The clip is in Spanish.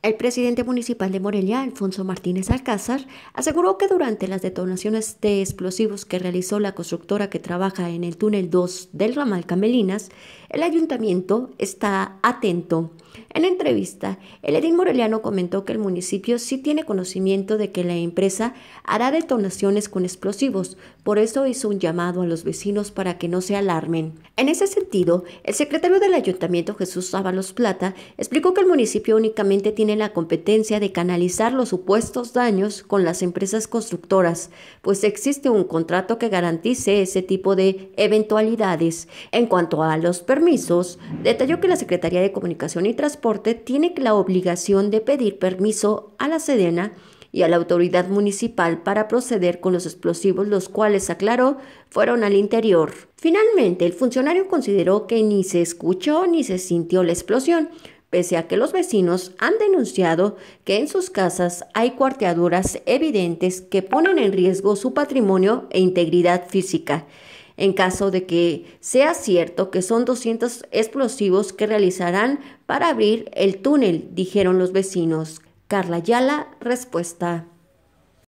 El presidente municipal de Morelia, Alfonso Martínez Alcázar, aseguró que durante las detonaciones de explosivos que realizó la constructora que trabaja en el túnel 2 del ramal Camelinas, el ayuntamiento está atento en entrevista, el edil moreliano comentó que el municipio sí tiene conocimiento de que la empresa hará detonaciones con explosivos, por eso hizo un llamado a los vecinos para que no se alarmen. En ese sentido, el secretario del ayuntamiento Jesús Ábalos Plata explicó que el municipio únicamente tiene la competencia de canalizar los supuestos daños con las empresas constructoras, pues existe un contrato que garantice ese tipo de eventualidades. En cuanto a los permisos, detalló que la Secretaría de Comunicación y Transporte tiene la obligación de pedir permiso a la Sedena y a la autoridad municipal para proceder con los explosivos, los cuales, aclaró, fueron al interior. Finalmente, el funcionario consideró que ni se escuchó ni se sintió la explosión, pese a que los vecinos han denunciado que en sus casas hay cuarteaduras evidentes que ponen en riesgo su patrimonio e integridad física en caso de que sea cierto que son 200 explosivos que realizarán para abrir el túnel, dijeron los vecinos. Carla Yala, respuesta.